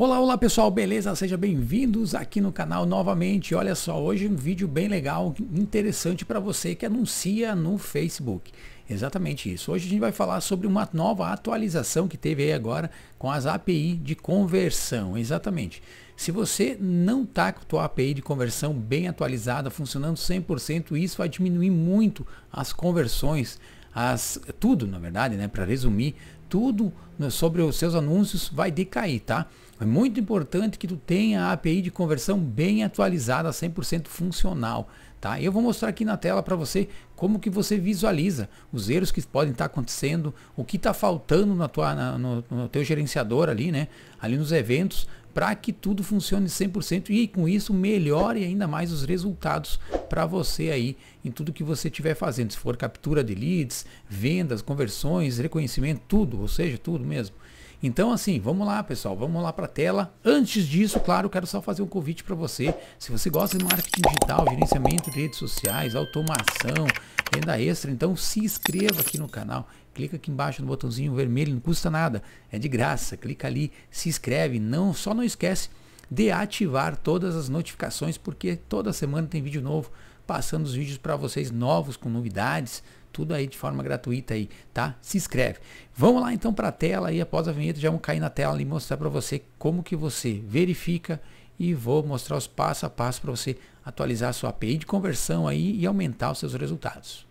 Olá, olá pessoal, beleza? Sejam bem-vindos aqui no canal novamente. Olha só, hoje um vídeo bem legal, interessante para você que anuncia no Facebook. Exatamente isso. Hoje a gente vai falar sobre uma nova atualização que teve aí agora com as API de conversão. Exatamente. Se você não está com a tua API de conversão bem atualizada, funcionando 100%, isso vai diminuir muito as conversões, as tudo, na verdade, né, para resumir, tudo né, sobre os seus anúncios vai decair, tá? É muito importante que tu tenha a API de conversão bem atualizada, 100% funcional. Tá? Eu vou mostrar aqui na tela para você como que você visualiza os erros que podem estar tá acontecendo, o que está faltando na tua, na, no, no teu gerenciador ali, né? ali nos eventos, para que tudo funcione 100% e com isso melhore ainda mais os resultados para você aí em tudo que você estiver fazendo, se for captura de leads, vendas, conversões, reconhecimento, tudo, ou seja, tudo mesmo. Então, assim, vamos lá, pessoal, vamos lá para a tela. Antes disso, claro, quero só fazer um convite para você. Se você gosta de marketing digital, gerenciamento de redes sociais, automação, renda extra, então se inscreva aqui no canal. Clica aqui embaixo no botãozinho vermelho, não custa nada, é de graça. Clica ali, se inscreve, não, só não esquece de ativar todas as notificações, porque toda semana tem vídeo novo, passando os vídeos para vocês novos com novidades, tudo aí de forma gratuita aí, tá? Se inscreve. Vamos lá então para a tela aí, após a vinheta já vamos cair na tela e mostrar para você como que você verifica e vou mostrar os passo a passo para você atualizar a sua API de conversão aí e aumentar os seus resultados.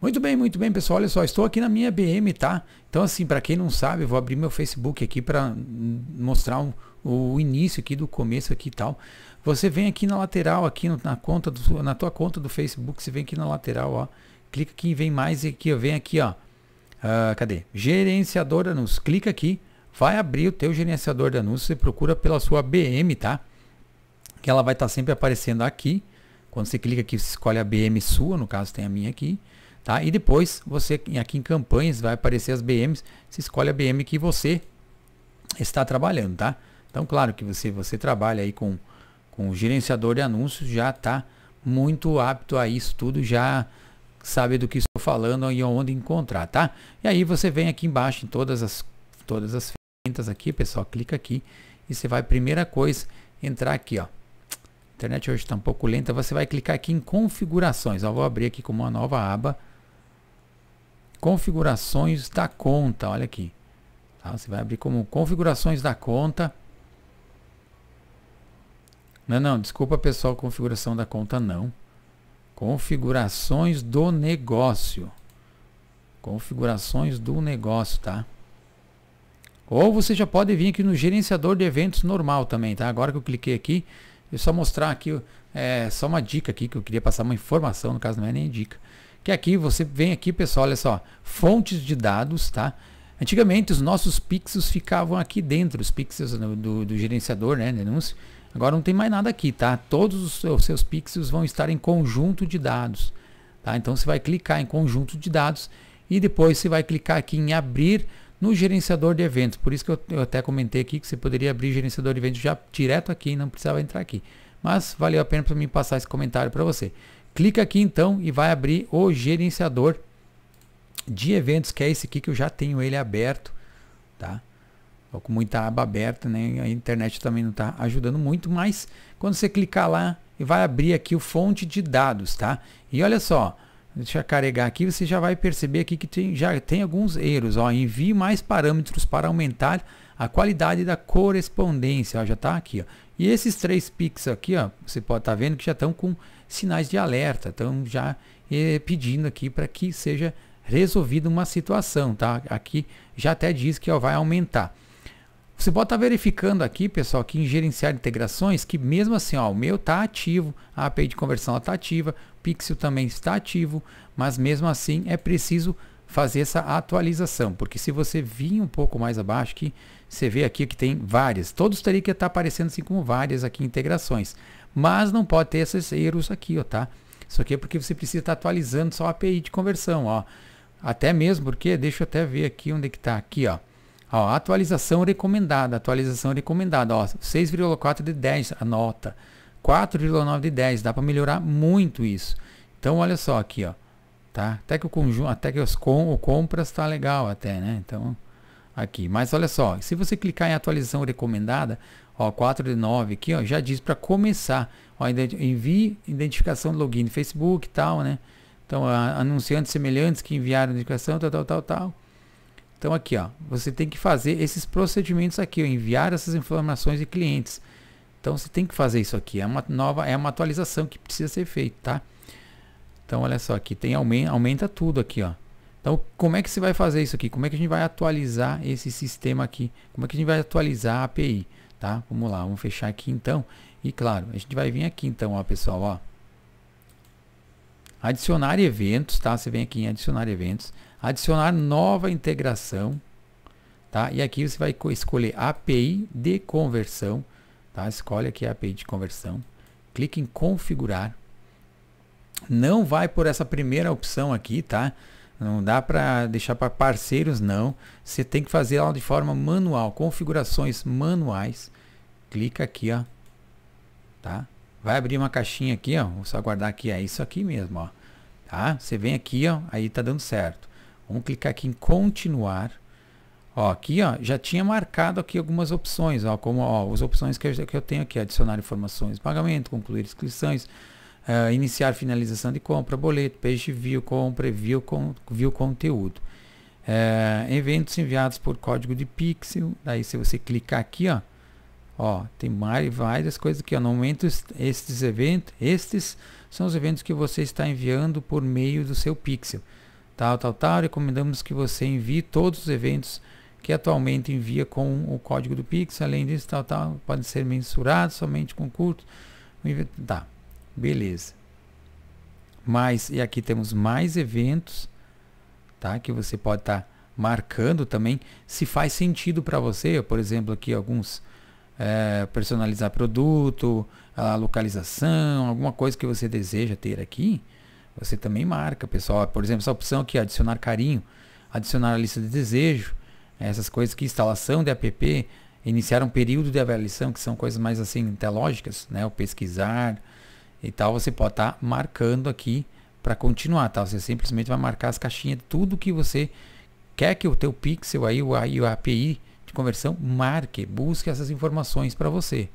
Muito bem, muito bem, pessoal. Olha só, estou aqui na minha BM, tá? Então, assim, para quem não sabe, vou abrir meu Facebook aqui para mostrar um, o início aqui do começo aqui e tal. Você vem aqui na lateral, aqui na conta do, na tua conta do Facebook, você vem aqui na lateral, ó. Clica aqui em vem mais e aqui, ó, vem aqui, ó. Uh, cadê? Gerenciador de anúncios. Clica aqui, vai abrir o teu gerenciador de anúncios e procura pela sua BM, tá? Que ela vai estar tá sempre aparecendo aqui. Quando você clica aqui, você escolhe a BM sua, no caso tem a minha aqui, tá? E depois você aqui em campanhas vai aparecer as BMs, você escolhe a BM que você está trabalhando, tá? Então, claro que você, você trabalha aí com, com o gerenciador de anúncios, já está muito apto a isso tudo, já sabe do que estou falando e onde encontrar, tá? E aí você vem aqui embaixo em todas as, todas as ferramentas aqui, pessoal, clica aqui e você vai, primeira coisa, entrar aqui, ó. A internet hoje está um pouco lenta, você vai clicar aqui em configurações, eu vou abrir aqui com uma nova aba, configurações da conta, olha aqui. Tá? Você vai abrir como configurações da conta, não, não, desculpa pessoal, configuração da conta não. Configurações do negócio. Configurações do negócio, tá? Ou você já pode vir aqui no gerenciador de eventos normal também, tá? Agora que eu cliquei aqui, eu é só mostrar aqui, é, só uma dica aqui que eu queria passar uma informação, no caso não é nem dica. Que aqui você vem aqui, pessoal, olha só, fontes de dados, tá? Antigamente os nossos pixels ficavam aqui dentro, os pixels do, do, do gerenciador, né, denúncia. Agora não tem mais nada aqui, tá? Todos os seus, seus pixels vão estar em conjunto de dados, tá? Então você vai clicar em conjunto de dados e depois você vai clicar aqui em abrir no gerenciador de eventos. Por isso que eu, eu até comentei aqui que você poderia abrir gerenciador de eventos já direto aqui, não precisava entrar aqui. Mas valeu a pena para mim passar esse comentário para você. Clica aqui então e vai abrir o gerenciador de eventos, que é esse aqui que eu já tenho ele aberto, tá? com muita aba aberta, né? A internet também não está ajudando muito, mas quando você clicar lá, vai abrir aqui o fonte de dados, tá? E olha só, deixa eu carregar aqui, você já vai perceber aqui que tem, já tem alguns erros, ó. Envie mais parâmetros para aumentar a qualidade da correspondência, ó, já está aqui, ó. E esses três pics aqui, ó, você pode estar tá vendo que já estão com sinais de alerta, estão já eh, pedindo aqui para que seja resolvida uma situação, tá? Aqui já até diz que ó, vai aumentar. Você pode estar tá verificando aqui, pessoal, que em gerenciar integrações, que mesmo assim, ó, o meu está ativo, a API de conversão está ativa, o Pixel também está ativo, mas mesmo assim é preciso fazer essa atualização, porque se você vir um pouco mais abaixo aqui, você vê aqui que tem várias, todos teriam que estar tá aparecendo assim como várias aqui integrações, mas não pode ter esses erros aqui, ó, tá? Isso aqui é porque você precisa estar tá atualizando só a API de conversão, ó. Até mesmo porque, deixa eu até ver aqui onde é que está, aqui, ó. Ó, atualização recomendada, atualização recomendada, ó, 6,4 de 10 a nota, 4,9 de 10, dá para melhorar muito isso. Então olha só aqui, ó, tá? Até que o conjunto, até que os com, o compras tá legal até, né? Então aqui, mas olha só, se você clicar em atualização recomendada, ó, 4 de 9 aqui, ó, já diz para começar, ó, envie identificação de login Facebook e tal, né? Então, anunciantes semelhantes que enviaram indicação, tal, tal, tal, tal. Então aqui, ó, você tem que fazer esses procedimentos aqui, ó, enviar essas informações de clientes. Então você tem que fazer isso aqui, é uma nova, é uma atualização que precisa ser feita, tá? Então olha só aqui, tem aumenta, aumenta tudo aqui, ó. Então como é que você vai fazer isso aqui? Como é que a gente vai atualizar esse sistema aqui? Como é que a gente vai atualizar a API, tá? Vamos lá, vamos fechar aqui então. E claro, a gente vai vir aqui então, ó, pessoal, ó. Adicionar eventos, tá? Você vem aqui em adicionar eventos Adicionar nova integração. Tá? E aqui você vai escolher API de conversão. Tá? Escolhe aqui a API de conversão. Clique em configurar. Não vai por essa primeira opção aqui, tá? Não dá para deixar para parceiros, não. Você tem que fazer ela de forma manual. Configurações manuais. Clica aqui, ó. Tá? Vai abrir uma caixinha aqui, ó. Vou só guardar aqui. É isso aqui mesmo, ó. Tá? Você vem aqui, ó. Aí tá dando certo. Vamos clicar aqui em continuar. Ó, aqui ó, já tinha marcado aqui algumas opções, ó, como ó, as opções que eu, que eu tenho aqui, adicionar informações, pagamento, concluir inscrições, uh, iniciar finalização de compra, boleto, page view, compra, view, con, view conteúdo. Eh, eventos enviados por código de pixel, daí se você clicar aqui, ó, ó tem várias coisas aqui, ó, no momento estes eventos, estes são os eventos que você está enviando por meio do seu pixel tal, tal, tal. Recomendamos que você envie todos os eventos que atualmente envia com o código do Pix. Além disso, tal, tal, podem ser mensurados somente com curto. Tá, beleza. Mas, e aqui temos mais eventos, tá? Que você pode estar tá marcando também, se faz sentido para você. Por exemplo, aqui alguns é, personalizar produto, a localização, alguma coisa que você deseja ter aqui. Você também marca, pessoal. Por exemplo, essa opção aqui, adicionar carinho, adicionar a lista de desejo, essas coisas aqui, instalação de app, iniciar um período de avaliação, que são coisas mais assim, lógicas, né? O pesquisar e tal, você pode estar tá marcando aqui para continuar, tá? Você simplesmente vai marcar as caixinhas de tudo que você quer que o teu pixel aí, o, API de conversão marque, busque essas informações para você.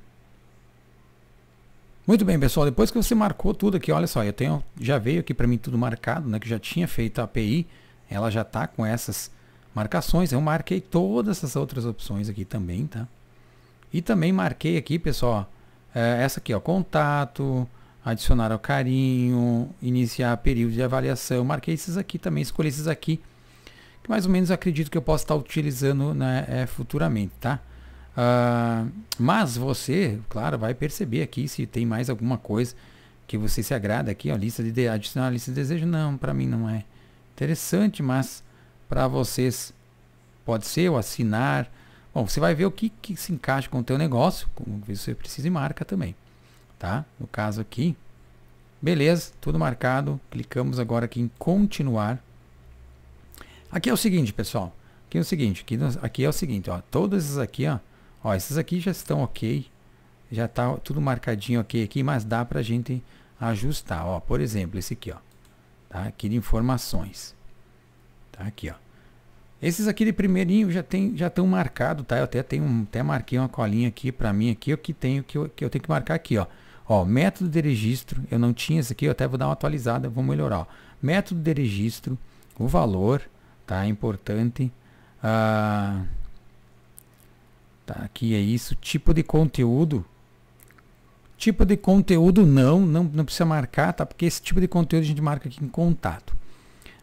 Muito bem, pessoal, depois que você marcou tudo aqui, olha só, eu tenho, já veio aqui para mim tudo marcado, né, que já tinha feito a API, ela já está com essas marcações, eu marquei todas essas outras opções aqui também, tá? E também marquei aqui, pessoal, é, essa aqui, ó, contato, adicionar ao carinho, iniciar período de avaliação, marquei esses aqui também, escolhi esses aqui, que mais ou menos acredito que eu possa estar utilizando né, é, futuramente, tá? Uh, mas você, claro, vai perceber aqui se tem mais alguma coisa que você se agrada aqui, ó, lista de, adicionar lista de desejo, não, para mim não é interessante, mas para vocês pode ser ou assinar. Bom, você vai ver o que, que se encaixa com o teu negócio, como você precisa e marca também, tá? No caso aqui, beleza, tudo marcado, clicamos agora aqui em continuar. Aqui é o seguinte, pessoal, aqui é o seguinte, aqui, aqui é o seguinte, ó, todas esses aqui, ó, Ó, esses aqui já estão ok. Já está tudo marcadinho ok aqui, mas dá para a gente ajustar. Ó, por exemplo, esse aqui, ó. Tá? Aqui de informações. Tá? Aqui, ó. Esses aqui de primeirinho já tem, já estão marcado, tá? Eu até tenho, até marquei uma colinha aqui para mim aqui, o que tenho que eu, que eu tenho que marcar aqui, ó. Ó, método de registro, eu não tinha esse aqui, eu até vou dar uma atualizada, vou melhorar. Ó. Método de registro, o valor, tá? É importante. Ah, Tá, aqui é isso. Tipo de conteúdo. Tipo de conteúdo não, não, não precisa marcar, tá? Porque esse tipo de conteúdo a gente marca aqui em contato.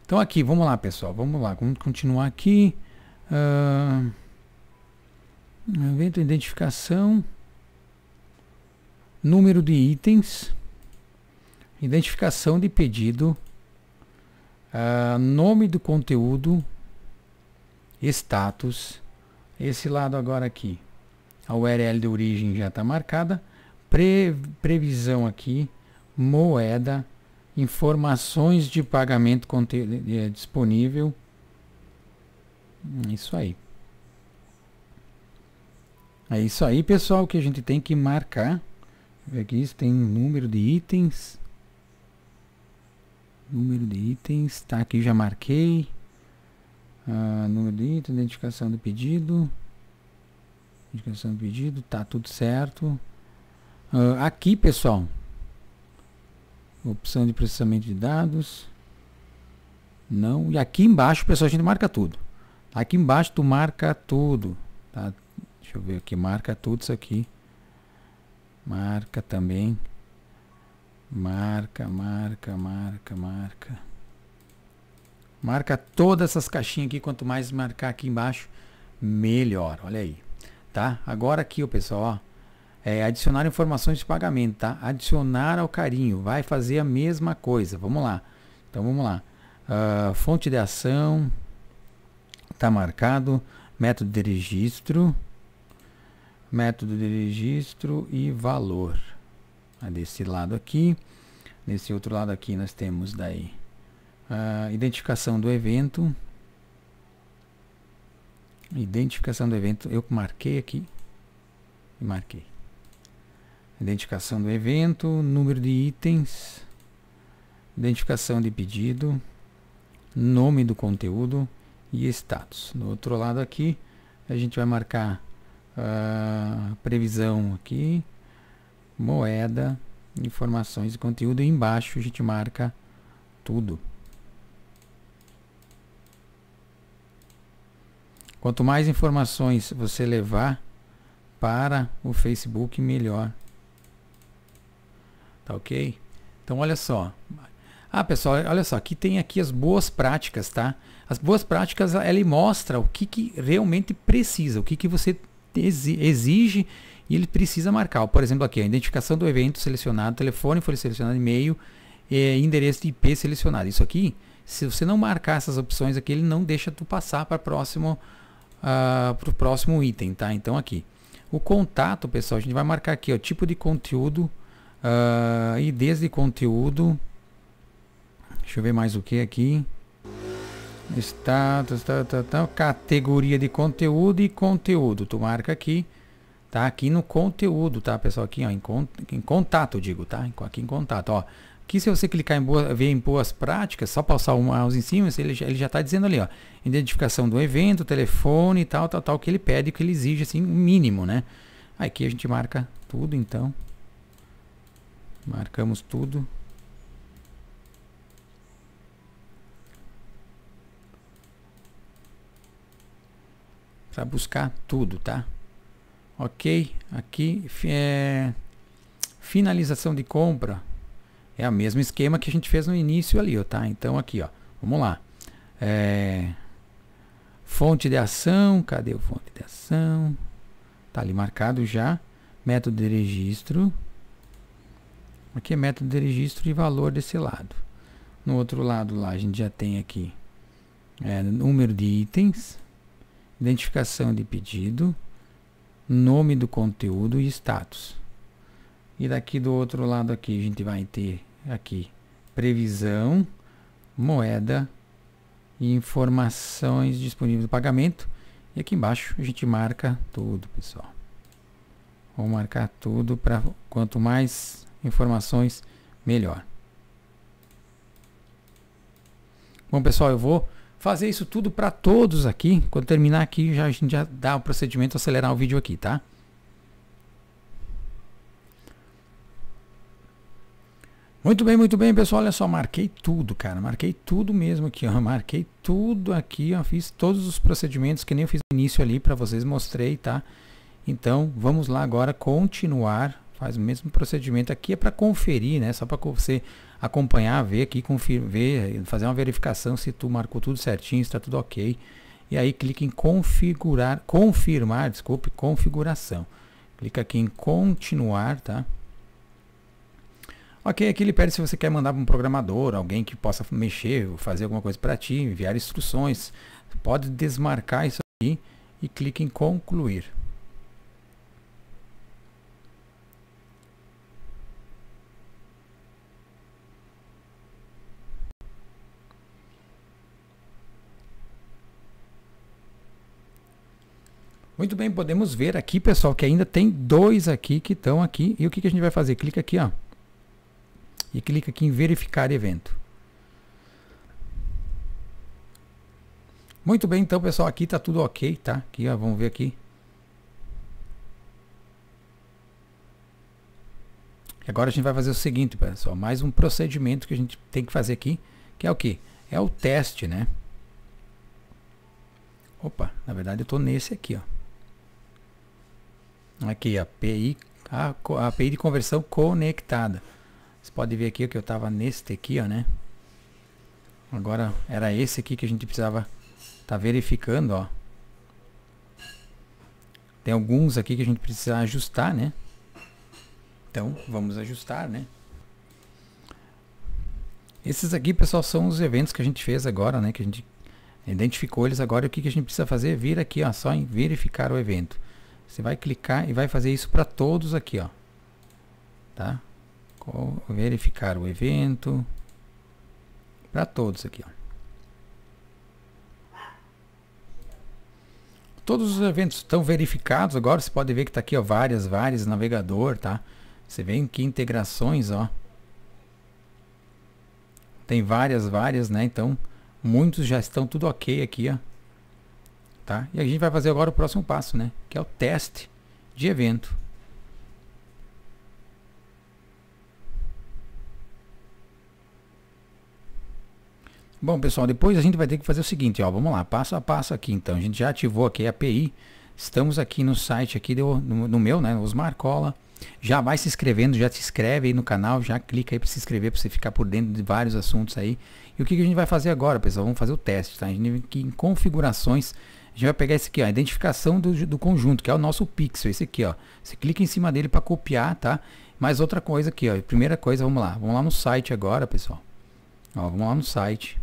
Então aqui, vamos lá pessoal, vamos lá, vamos continuar aqui. Uh, evento identificação. Número de itens. Identificação de pedido. Uh, nome do conteúdo. Status esse lado agora aqui, a URL de origem já está marcada. Pre, previsão aqui, moeda, informações de pagamento é, disponível. Isso aí. É isso aí, pessoal, que a gente tem que marcar. Aqui tem um número de itens. Número de itens. está aqui já marquei. Ah, numerito, identificação do pedido. Identificação do pedido, tá tudo certo. Ah, aqui, pessoal, opção de processamento de dados. Não. E aqui embaixo, pessoal, a gente marca tudo. Aqui embaixo tu marca tudo. Tá? Deixa eu ver aqui, marca tudo isso aqui. Marca também. Marca, marca, marca, marca. Marca todas essas caixinhas aqui. Quanto mais marcar aqui embaixo, melhor. Olha aí. Tá? Agora aqui, o pessoal, ó. É, adicionar informações de pagamento, tá? Adicionar ao carinho. Vai fazer a mesma coisa. Vamos lá. Então, vamos lá. Uh, fonte de ação. Tá marcado. Método de registro. Método de registro e valor. Ah, desse lado aqui. Nesse outro lado aqui, nós temos daí a identificação do evento. Identificação do evento, eu marquei aqui marquei. Identificação do evento, número de itens, identificação de pedido, nome do conteúdo e status. No outro lado aqui, a gente vai marcar ah, previsão aqui, moeda, informações e conteúdo e embaixo a gente marca tudo. Quanto mais informações você levar para o Facebook, melhor. Tá ok? Então olha só. Ah, pessoal, olha só, aqui tem aqui as boas práticas, tá? As boas práticas, ele mostra o que, que realmente precisa, o que, que você exige e ele precisa marcar. Por exemplo, aqui, a identificação do evento selecionado, telefone foi selecionado, e-mail, eh, endereço de IP selecionado. Isso aqui, se você não marcar essas opções aqui, ele não deixa tu passar para próximo uh, ah, para o próximo item, tá? Então aqui, o contato, pessoal, a gente vai marcar aqui, ó, tipo de conteúdo, uh, ah, IDs de conteúdo, deixa eu ver mais o que aqui, status, tá, tá, tá, categoria de conteúdo e conteúdo, tu marca aqui, tá? Aqui no conteúdo, tá, pessoal? Aqui, ó, em, em contato, digo, tá? Aqui em contato, ó que se você clicar em, boa, ver em boas práticas, só passar o mouse em cima, ele, ele já está dizendo ali, ó, identificação do evento, telefone e tal, tal, tal, que ele pede, que ele exige, assim, o um mínimo, né? Aqui a gente marca tudo, então. Marcamos tudo. Para buscar tudo, tá? Ok, aqui, é, finalização de compra é o mesmo esquema que a gente fez no início ali, ó, tá? Então aqui, ó, vamos lá. É, fonte de ação, cadê o fonte de ação? Tá ali marcado já. Método de registro. Aqui é método de registro e valor desse lado. No outro lado lá a gente já tem aqui é, número de itens, identificação de pedido, nome do conteúdo e status. E daqui do outro lado aqui, a gente vai ter aqui previsão, moeda e informações disponíveis do pagamento. E aqui embaixo a gente marca tudo, pessoal. Vou marcar tudo para quanto mais informações, melhor. Bom, pessoal, eu vou fazer isso tudo para todos aqui. Quando terminar aqui, já, a gente já dá o procedimento acelerar o vídeo aqui, tá? Muito bem, muito bem, pessoal. Olha só, marquei tudo, cara. Marquei tudo mesmo aqui, ó. Marquei tudo aqui, ó. Fiz todos os procedimentos que nem eu fiz no início ali para vocês, mostrei, tá? Então, vamos lá agora continuar. Faz o mesmo procedimento aqui, é para conferir, né? Só para você acompanhar, ver aqui, conferir, ver, fazer uma verificação se tu marcou tudo certinho, está tudo ok. E aí clica em configurar, confirmar, desculpe, configuração. Clica aqui em continuar, tá? Ok, aqui ele pede se você quer mandar para um programador, alguém que possa mexer, fazer alguma coisa para ti, enviar instruções. Pode desmarcar isso aqui e clique em concluir. Muito bem, podemos ver aqui, pessoal, que ainda tem dois aqui que estão aqui. E o que, que a gente vai fazer? Clica aqui, ó e clica aqui em verificar evento. Muito bem, então pessoal, aqui está tudo ok, tá? Aqui, ó, vamos ver aqui. Agora a gente vai fazer o seguinte, pessoal, mais um procedimento que a gente tem que fazer aqui, que é o que? É o teste, né? Opa, na verdade eu estou nesse aqui, ó. Aqui, API, a, a API de conversão conectada. Você pode ver aqui que eu estava neste aqui, ó, né? Agora era esse aqui que a gente precisava tá verificando, ó. Tem alguns aqui que a gente precisa ajustar, né? Então, vamos ajustar, né? Esses aqui, pessoal, são os eventos que a gente fez agora, né? Que a gente identificou eles agora. E o que, que a gente precisa fazer? Vir aqui, ó, só em verificar o evento. Você vai clicar e vai fazer isso para todos aqui, ó. Tá? verificar o evento para todos aqui. Ó. Todos os eventos estão verificados agora. Você pode ver que está aqui ó, várias, várias navegador, tá? Você vê que integrações, ó. Tem várias, várias, né? Então, muitos já estão tudo ok aqui, ó. Tá? E a gente vai fazer agora o próximo passo, né? Que é o teste de evento. Bom, pessoal, depois a gente vai ter que fazer o seguinte, ó, vamos lá, passo a passo aqui então. A gente já ativou aqui a API, estamos aqui no site aqui do, no, no meu, né, os Marcola. Já vai se inscrevendo, já se inscreve aí no canal, já clica aí para se inscrever para você ficar por dentro de vários assuntos aí. E o que, que a gente vai fazer agora, pessoal? Vamos fazer o teste, tá? A gente vem aqui em configurações, a gente vai pegar esse aqui, ó, a identificação do, do conjunto, que é o nosso pixel, esse aqui, ó. Você clica em cima dele para copiar, tá? Mais outra coisa aqui, ó. Primeira coisa, vamos lá. Vamos lá no site agora, pessoal. Ó, vamos lá no site.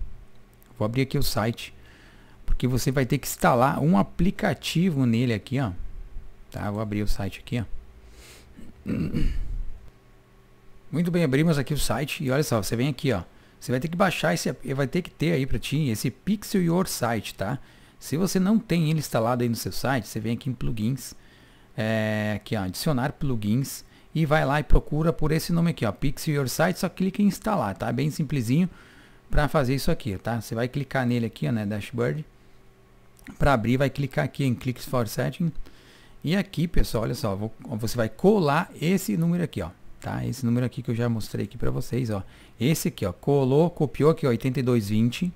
Vou abrir aqui o site. Porque você vai ter que instalar um aplicativo nele aqui, ó. Tá, vou abrir o site aqui, ó. Muito bem, abrimos aqui o site e olha só, você vem aqui, ó. Você vai ter que baixar esse, vai ter que ter aí para ti esse Pixel Your Site, tá? Se você não tem ele instalado aí no seu site, você vem aqui em plugins, é, aqui ó, adicionar plugins e vai lá e procura por esse nome aqui, ó, Pixel Your Site, só clica em instalar, tá? Bem simplesinho para fazer isso aqui, tá? Você vai clicar nele aqui, ó, né, dashboard. Para abrir, vai clicar aqui em Clicks for Setting. E aqui, pessoal, olha só, vou, você vai colar esse número aqui, ó, tá? Esse número aqui que eu já mostrei aqui para vocês, ó. Esse aqui, ó, colou, copiou aqui, ó, 8220,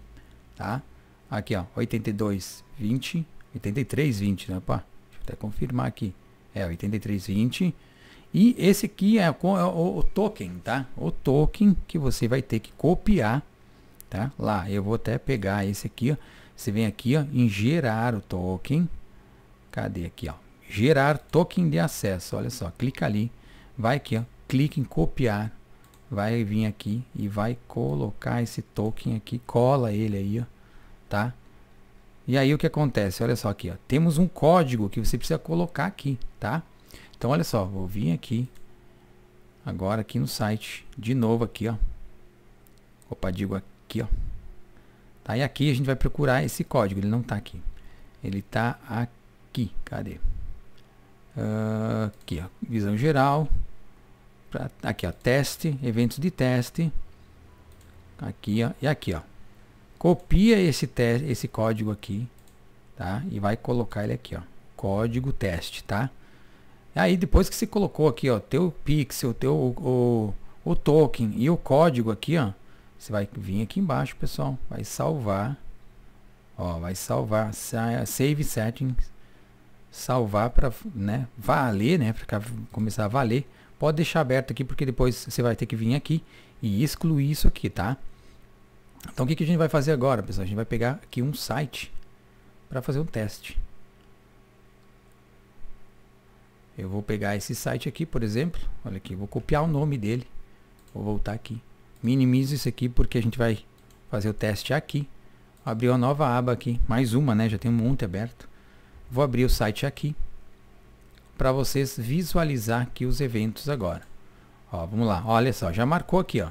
tá? Aqui, ó, 8220, 8320, né, pá? Deixa eu até confirmar aqui. É, 8320. E esse aqui é o, é o, o token, tá? O token que você vai ter que copiar tá? Lá, eu vou até pegar esse aqui, ó. Você vem aqui, ó, em gerar o token. Cadê aqui, ó? Gerar token de acesso. Olha só, clica ali, vai aqui, ó, clica em copiar, vai vir aqui e vai colocar esse token aqui, cola ele aí, ó, tá? E aí o que acontece? Olha só aqui, ó. Temos um código que você precisa colocar aqui, tá? Então olha só, vou vir aqui agora aqui no site de novo aqui, ó. Opa, digo aqui aqui, ó. Tá, e aqui a gente vai procurar esse código, ele não tá aqui. Ele tá aqui, cadê? Uh, aqui, ó, visão geral. Pra, aqui, ó, teste, eventos de teste. Aqui, ó, e aqui, ó. Copia esse, teste, esse código aqui, tá? E vai colocar ele aqui, ó. Código teste, tá? Aí depois que você colocou aqui, ó, teu pixel, teu o, o token e o código aqui, ó, você vai vir aqui embaixo, pessoal. Vai salvar. Ó, vai salvar. Save settings. Salvar para né, valer, né? Para começar a valer. Pode deixar aberto aqui, porque depois você vai ter que vir aqui e excluir isso aqui, tá? Então, o que, que a gente vai fazer agora, pessoal? A gente vai pegar aqui um site para fazer um teste. Eu vou pegar esse site aqui, por exemplo. Olha aqui, vou copiar o nome dele. Vou voltar aqui minimizo isso aqui porque a gente vai fazer o teste aqui. abriu uma nova aba aqui, mais uma, né? Já tem um monte aberto. Vou abrir o site aqui para vocês visualizar aqui os eventos agora. Ó, vamos lá. Olha só, já marcou aqui, ó.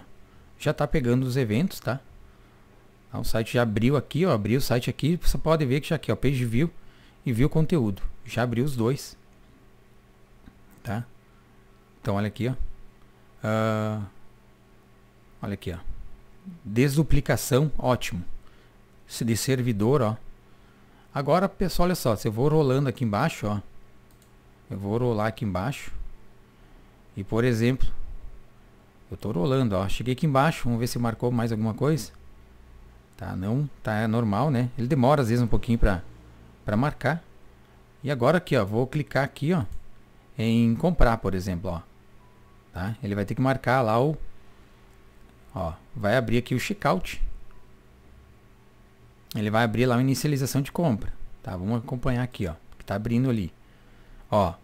Já está pegando os eventos, tá? Então, o site já abriu aqui, ó. Abriu o site aqui. Você pode ver que já aqui, ó. Page view e view conteúdo. Já abriu os dois. Tá? Então, olha aqui, ó. Uh, Olha aqui, ó. Desduplicação, ótimo. De servidor, ó. Agora, pessoal, olha só. Se eu vou rolando aqui embaixo, ó. Eu vou rolar aqui embaixo. E, por exemplo, eu tô rolando, ó. Cheguei aqui embaixo. Vamos ver se marcou mais alguma coisa. Tá, não. Tá é normal, né? Ele demora, às vezes, um pouquinho para pra marcar. E agora aqui, ó. Vou clicar aqui, ó. Em comprar, por exemplo, ó. Tá? Ele vai ter que marcar lá o Ó, vai abrir aqui o checkout. Ele vai abrir lá a inicialização de compra. Tá, vamos acompanhar aqui, ó. Que tá abrindo ali. Ó,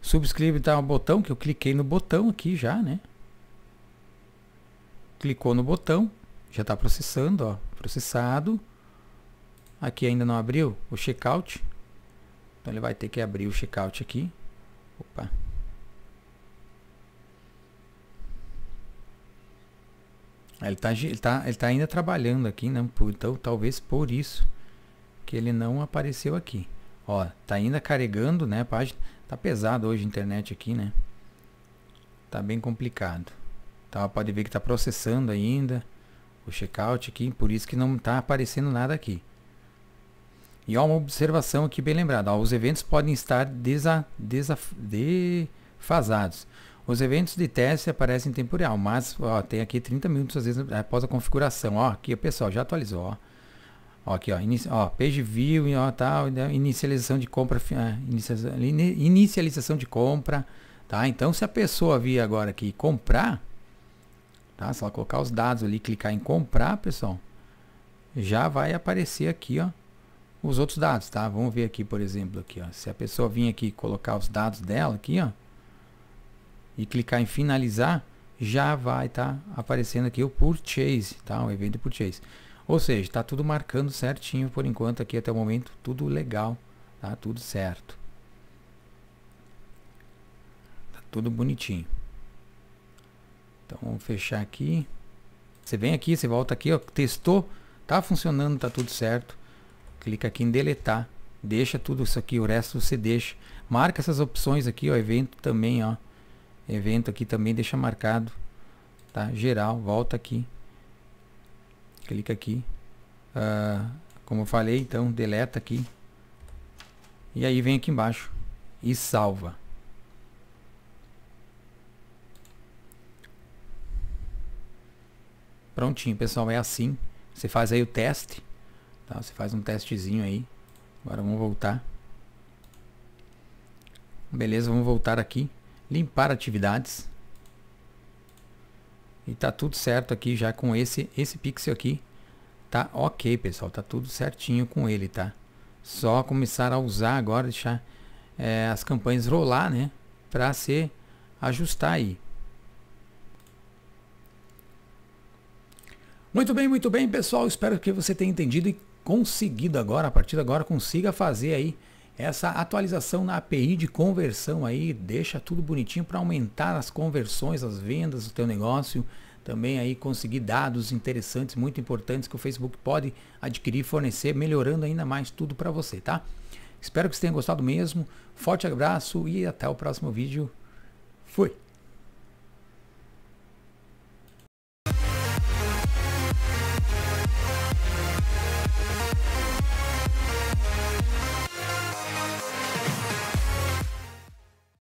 subscribe tá o botão que eu cliquei no botão aqui já, né? Clicou no botão, já tá processando, ó, processado. Aqui ainda não abriu o checkout. Então ele vai ter que abrir o checkout aqui. Opa. Ele está ele tá, ele tá ainda trabalhando aqui, né? então talvez por isso que ele não apareceu aqui. Ó, tá ainda carregando, né? A página tá pesado hoje a internet aqui, né? Tá bem complicado. Tá, pode ver que tá processando ainda o checkout aqui, por isso que não tá aparecendo nada aqui. E ó, uma observação aqui bem lembrada, ó, os eventos podem estar desa, desa, defasados. Os eventos de teste aparecem em tempo real, mas ó, tem aqui 30 minutos às vezes após a configuração. Ó, aqui o pessoal já atualizou. Ó. ó aqui, ó, ó, page view, ó, tal, inicialização de compra, é, inicialização, inicialização de compra, tá? Então, se a pessoa vir agora aqui comprar, tá? Se ela colocar os dados ali, clicar em comprar, pessoal, já vai aparecer aqui, ó, os outros dados, tá? Vamos ver aqui, por exemplo, aqui, ó, se a pessoa vir aqui colocar os dados dela aqui, ó e clicar em finalizar, já vai estar tá aparecendo aqui o purchase, tá? O evento purchase. Ou seja, está tudo marcando certinho por enquanto aqui até o momento, tudo legal, tá? Tudo certo. Tá tudo bonitinho. Então, vamos fechar aqui. Você vem aqui, você volta aqui, ó, testou, tá funcionando, tá tudo certo. Clica aqui em deletar, deixa tudo isso aqui, o resto você deixa. Marca essas opções aqui, ó, evento também, ó, evento aqui também, deixa marcado, tá? Geral, volta aqui, clica aqui, ah, como eu falei, então deleta aqui, e aí vem aqui embaixo e salva. Prontinho, pessoal, é assim. Você faz aí o teste, tá? Você faz um testezinho aí. Agora vamos voltar. Beleza, vamos voltar aqui limpar atividades. E tá tudo certo aqui já com esse, esse pixel aqui. Tá ok, pessoal. Tá tudo certinho com ele, tá? Só começar a usar agora, deixar é, as campanhas rolar, né? Pra se ajustar aí. Muito bem, muito bem, pessoal. Espero que você tenha entendido e conseguido agora. A partir de agora, consiga fazer aí essa atualização na API de conversão aí deixa tudo bonitinho para aumentar as conversões, as vendas do teu negócio, também aí conseguir dados interessantes, muito importantes que o Facebook pode adquirir, fornecer, melhorando ainda mais tudo para você, tá? Espero que você tenha gostado mesmo. Forte abraço e até o próximo vídeo. Fui.